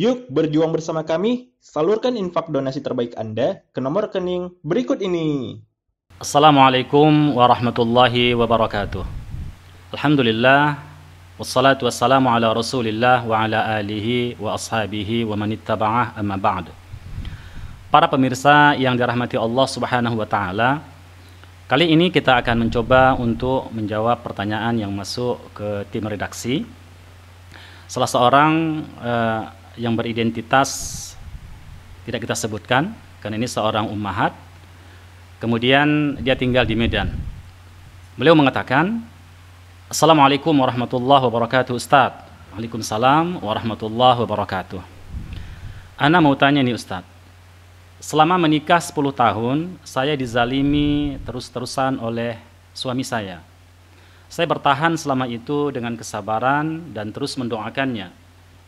Yuk berjuang bersama kami, salurkan infak donasi terbaik Anda ke nomor rekening berikut ini. Assalamualaikum warahmatullahi wabarakatuh. Alhamdulillah, wassalatu wassalamu ala rasulillah wa ala alihi wa ashabihi wa manittaba'ah amma ba'd. Para pemirsa yang dirahmati Allah subhanahu wa ta'ala, kali ini kita akan mencoba untuk menjawab pertanyaan yang masuk ke tim redaksi. Salah seorang uh, yang beridentitas tidak kita sebutkan karena ini seorang ummahat. Kemudian dia tinggal di Medan. Beliau mengatakan, Assalamualaikum warahmatullahi wabarakatuh Ustaz. Waalaikumsalam warahmatullahi wabarakatuh. Ana mau tanya nih Ustaz. Selama menikah 10 tahun, saya dizalimi terus-terusan oleh suami saya. Saya bertahan selama itu dengan kesabaran dan terus mendoakannya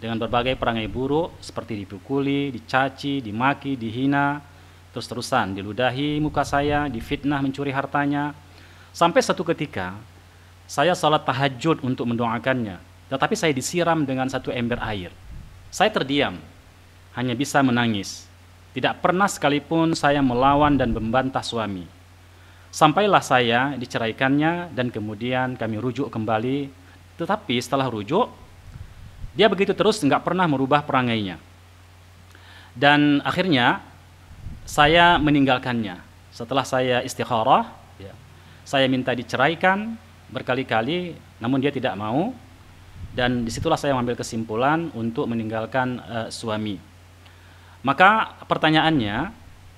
dengan berbagai perangai buruk seperti dipukuli, dicaci, dimaki, dihina, terus-terusan diludahi muka saya, difitnah mencuri hartanya. Sampai satu ketika saya salat tahajud untuk mendoakannya, tetapi saya disiram dengan satu ember air. Saya terdiam, hanya bisa menangis. Tidak pernah sekalipun saya melawan dan membantah suami. Sampailah saya diceraikannya dan kemudian kami rujuk kembali. Tetapi setelah rujuk, dia begitu terus nggak pernah merubah perangainya. Dan akhirnya saya meninggalkannya. Setelah saya istikharah, ya, saya minta diceraikan berkali-kali, namun dia tidak mau. Dan disitulah saya mengambil kesimpulan untuk meninggalkan uh, suami. Maka pertanyaannya,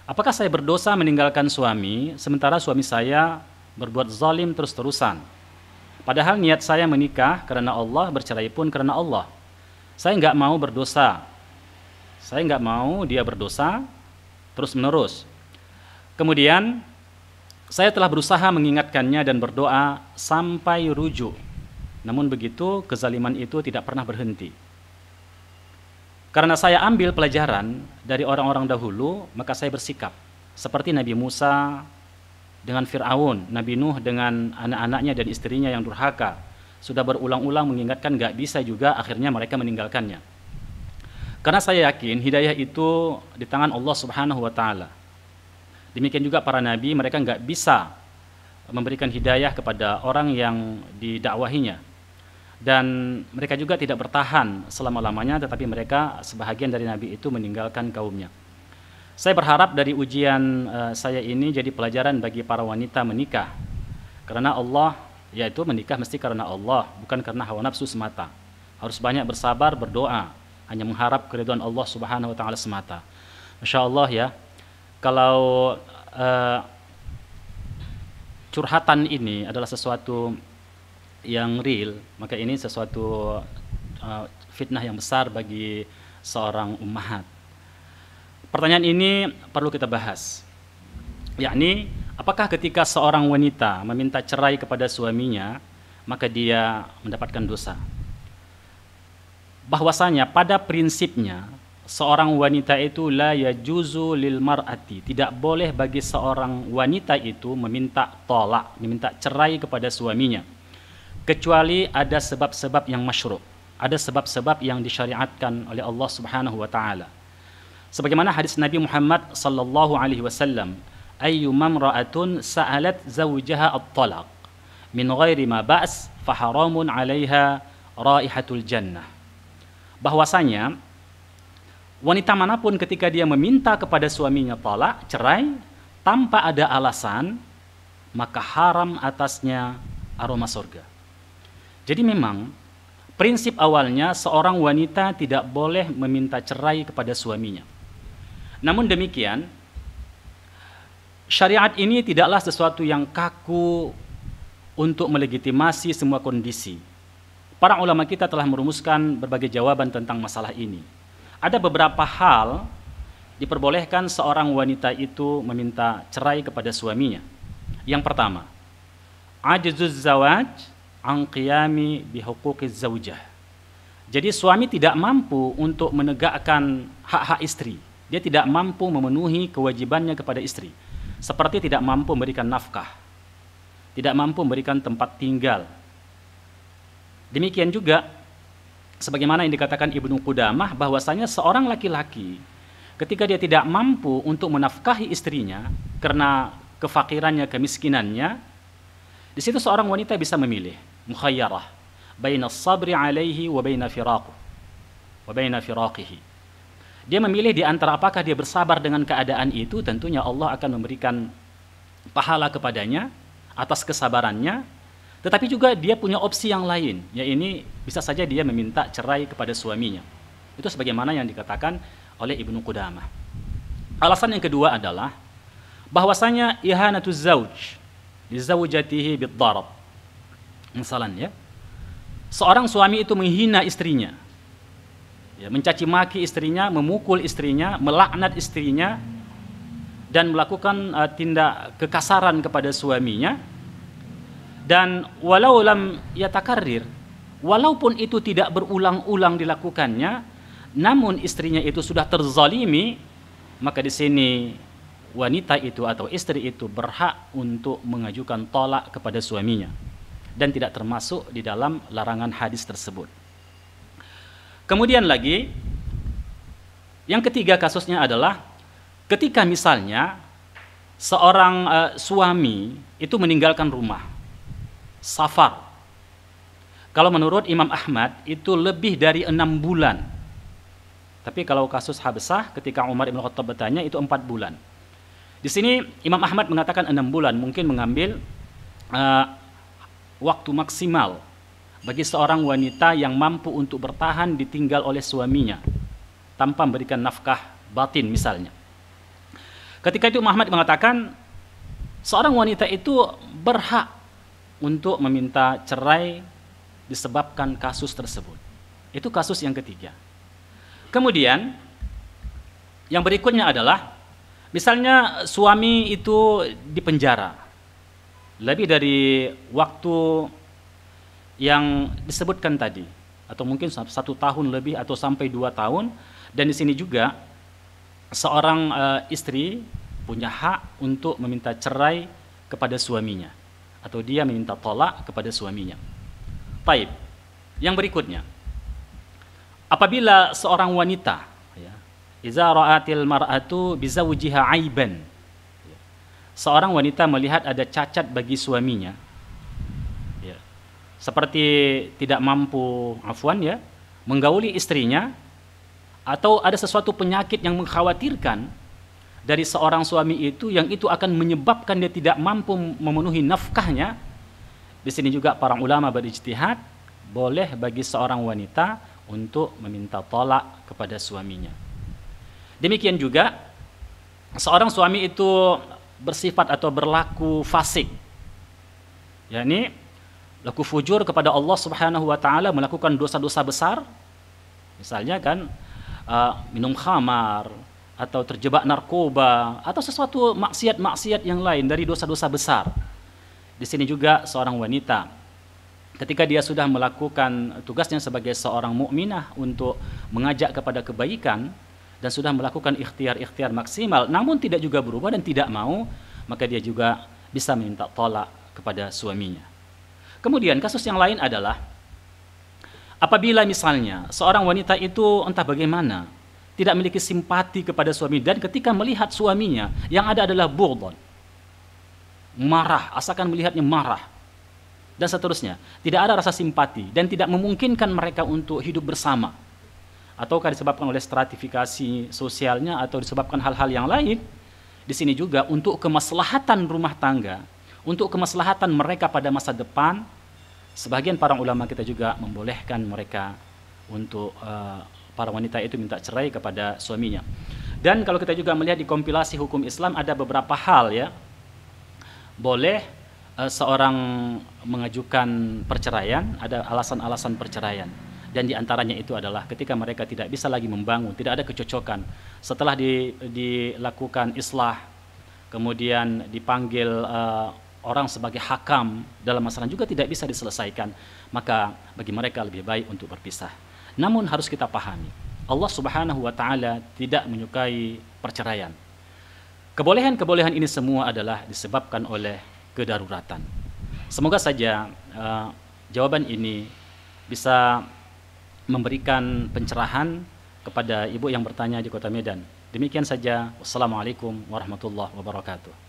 apakah saya berdosa meninggalkan suami sementara suami saya berbuat zalim terus-terusan? Padahal niat saya menikah karena Allah, bercerai pun karena Allah. Saya nggak mau berdosa. Saya nggak mau dia berdosa terus menerus. Kemudian saya telah berusaha mengingatkannya dan berdoa sampai rujuk. Namun begitu kezaliman itu tidak pernah berhenti. Karena saya ambil pelajaran dari orang-orang dahulu, maka saya bersikap seperti Nabi Musa dengan Firaun, Nabi Nuh dengan anak-anaknya dan istrinya yang durhaka, sudah berulang-ulang mengingatkan gak bisa juga akhirnya mereka meninggalkannya. Karena saya yakin hidayah itu di tangan Allah Subhanahu wa taala. Demikian juga para nabi mereka nggak bisa memberikan hidayah kepada orang yang didakwahinya. Dan mereka juga tidak bertahan selama-lamanya tetapi mereka sebahagian dari nabi itu meninggalkan kaumnya. Saya berharap dari ujian eh, saya ini jadi pelajaran bagi para wanita menikah. Karena Allah yaitu menikah mesti karena Allah, bukan karena hawa nafsu semata. Harus banyak bersabar, berdoa, hanya mengharap keriduan Allah Subhanahu wa taala semata. Masya Allah ya. Kalau uh, curhatan ini adalah sesuatu yang real, maka ini sesuatu uh, fitnah yang besar bagi seorang ummahat. Pertanyaan ini perlu kita bahas. Yakni Apakah ketika seorang wanita meminta cerai kepada suaminya, maka dia mendapatkan dosa? Bahwasanya pada prinsipnya seorang wanita itu la yajuzu lil mar'ati, tidak boleh bagi seorang wanita itu meminta tolak, meminta cerai kepada suaminya. Kecuali ada sebab-sebab yang masyru', ada sebab-sebab yang disyariatkan oleh Allah Subhanahu wa taala. Sebagaimana hadis Nabi Muhammad sallallahu alaihi wasallam, ayyumam ra'atun sa'alat zawjaha at-talaq min ghairi ma ba's haramun 'alaiha raihatul jannah. Bahwasanya wanita manapun ketika dia meminta kepada suaminya talak, cerai tanpa ada alasan, maka haram atasnya aroma surga. Jadi memang prinsip awalnya seorang wanita tidak boleh meminta cerai kepada suaminya. Namun demikian, syariat ini tidaklah sesuatu yang kaku untuk melegitimasi semua kondisi. Para ulama kita telah merumuskan berbagai jawaban tentang masalah ini. Ada beberapa hal diperbolehkan seorang wanita itu meminta cerai kepada suaminya. Yang pertama, ajzuz zawaj an qiyami bihuquqiz zaujah. Jadi suami tidak mampu untuk menegakkan hak-hak istri. Dia tidak mampu memenuhi kewajibannya kepada istri seperti tidak mampu memberikan nafkah, tidak mampu memberikan tempat tinggal. Demikian juga sebagaimana yang dikatakan Ibnu Qudamah bahwasanya seorang laki-laki ketika dia tidak mampu untuk menafkahi istrinya karena kefakirannya, kemiskinannya, di situ seorang wanita bisa memilih mukhayyarah baina sabri alaihi wa baina firaqu wa baina firaqihi dia memilih di antara apakah dia bersabar dengan keadaan itu, tentunya Allah akan memberikan pahala kepadanya atas kesabarannya. Tetapi juga dia punya opsi yang lain, yaitu bisa saja dia meminta cerai kepada suaminya. Itu sebagaimana yang dikatakan oleh Ibnu Qudamah. Alasan yang kedua adalah bahwasanya ihanatuz zauj lizawjatihi bidarab. Misalnya, seorang suami itu menghina istrinya ya, mencaci maki istrinya, memukul istrinya, melaknat istrinya, dan melakukan uh, tindak kekasaran kepada suaminya. Dan walau lam yatakarir, walaupun itu tidak berulang-ulang dilakukannya, namun istrinya itu sudah terzalimi, maka di sini wanita itu atau istri itu berhak untuk mengajukan tolak kepada suaminya dan tidak termasuk di dalam larangan hadis tersebut. Kemudian lagi, yang ketiga kasusnya adalah ketika misalnya seorang uh, suami itu meninggalkan rumah, safar. Kalau menurut Imam Ahmad itu lebih dari enam bulan. Tapi kalau kasus Habsah ketika Umar Ibn Khattab bertanya itu empat bulan. Di sini Imam Ahmad mengatakan enam bulan mungkin mengambil uh, waktu maksimal bagi seorang wanita yang mampu untuk bertahan ditinggal oleh suaminya tanpa memberikan nafkah batin misalnya. Ketika itu Muhammad mengatakan seorang wanita itu berhak untuk meminta cerai disebabkan kasus tersebut. Itu kasus yang ketiga. Kemudian yang berikutnya adalah misalnya suami itu dipenjara lebih dari waktu yang disebutkan tadi atau mungkin satu tahun lebih atau sampai dua tahun dan di sini juga seorang uh, istri punya hak untuk meminta cerai kepada suaminya atau dia meminta tolak kepada suaminya. Taib. Yang berikutnya, apabila seorang wanita, ya, iza ra'atil mar'atu bizawjiha aiban, ya, seorang wanita melihat ada cacat bagi suaminya, seperti tidak mampu afwan ya menggauli istrinya atau ada sesuatu penyakit yang mengkhawatirkan dari seorang suami itu yang itu akan menyebabkan dia tidak mampu memenuhi nafkahnya di sini juga para ulama berijtihad boleh bagi seorang wanita untuk meminta tolak kepada suaminya demikian juga seorang suami itu bersifat atau berlaku fasik yakni laku fujur kepada Allah Subhanahu wa taala melakukan dosa-dosa besar misalnya kan uh, minum khamar atau terjebak narkoba atau sesuatu maksiat-maksiat yang lain dari dosa-dosa besar. Di sini juga seorang wanita ketika dia sudah melakukan tugasnya sebagai seorang mukminah untuk mengajak kepada kebaikan dan sudah melakukan ikhtiar-ikhtiar maksimal namun tidak juga berubah dan tidak mau maka dia juga bisa minta tolak kepada suaminya. Kemudian kasus yang lain adalah apabila misalnya seorang wanita itu entah bagaimana tidak memiliki simpati kepada suami dan ketika melihat suaminya yang ada adalah burdon marah asalkan melihatnya marah dan seterusnya tidak ada rasa simpati dan tidak memungkinkan mereka untuk hidup bersama ataukah disebabkan oleh stratifikasi sosialnya atau disebabkan hal-hal yang lain di sini juga untuk kemaslahatan rumah tangga untuk kemaslahatan mereka pada masa depan. Sebagian para ulama kita juga membolehkan mereka untuk uh, para wanita itu minta cerai kepada suaminya. Dan kalau kita juga melihat di kompilasi hukum Islam ada beberapa hal ya. Boleh uh, seorang mengajukan perceraian, ada alasan-alasan perceraian. Dan diantaranya itu adalah ketika mereka tidak bisa lagi membangun, tidak ada kecocokan. Setelah di, dilakukan islah, kemudian dipanggil uh, orang sebagai hakam dalam masalah juga tidak bisa diselesaikan, maka bagi mereka lebih baik untuk berpisah. Namun harus kita pahami, Allah Subhanahu wa taala tidak menyukai perceraian. Kebolehan-kebolehan ini semua adalah disebabkan oleh kedaruratan. Semoga saja uh, jawaban ini bisa memberikan pencerahan kepada ibu yang bertanya di Kota Medan. Demikian saja. Wassalamualaikum warahmatullahi wabarakatuh.